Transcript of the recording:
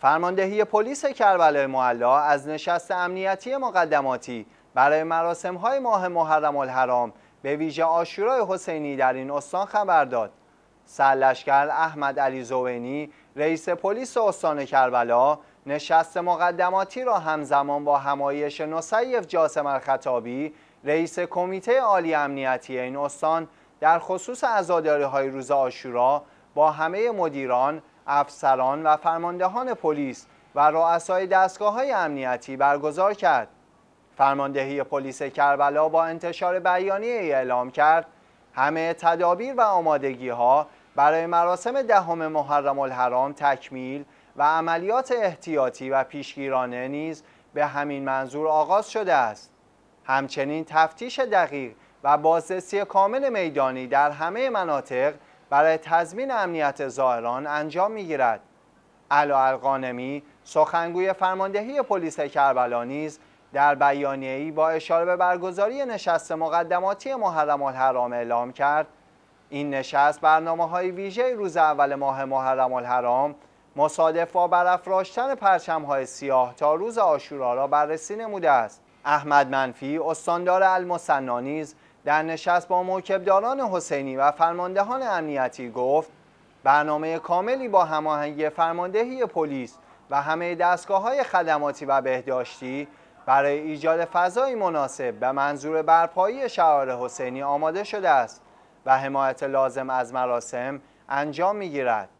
فرماندهی پلیس کربلای معلا از نشست امنیتی مقدماتی برای مراسم های ماه محرم الحرام به ویژه آشورای حسینی در این استان خبر داد. سرلشکر احمد علی زوینی رئیس پلیس استان کربلا نشست مقدماتی را همزمان با همایش نصیف جاسم الخطابی رئیس کمیته عالی امنیتی این استان در خصوص ازاداری های روز آشورا با همه مدیران افسران و فرماندهان پلیس و رؤسای دستگاه های امنیتی برگزار کرد. فرماندهی پلیس کربلا با انتشار بیانیه اعلام کرد همه تدابیر و آمادگی ها برای مراسم دهم ده محرم الحرام تکمیل و عملیات احتیاطی و پیشگیرانه نیز به همین منظور آغاز شده است. همچنین تفتیش دقیق و بازرسی کامل میدانی در همه مناطق برای تضمین امنیت زائران انجام میگیرد علا القانمی سخنگوی فرماندهی پلیس کربلا نیز در بیانیه‌ای با اشاره به برگزاری نشست مقدماتی محرم الحرام اعلام کرد این نشست برنامه های ویژه روز اول ماه محرم الحرام مصادف با برافراشتن پرچم های سیاه تا روز آشورا را بررسی نموده است احمد منفی استاندار المصنا در نشست با موکبداران حسینی و فرماندهان امنیتی گفت برنامه کاملی با هماهنگی فرماندهی پلیس و همه دستگاه های خدماتی و بهداشتی برای ایجاد فضای مناسب به منظور برپایی شعار حسینی آماده شده است و حمایت لازم از مراسم انجام می گیرد.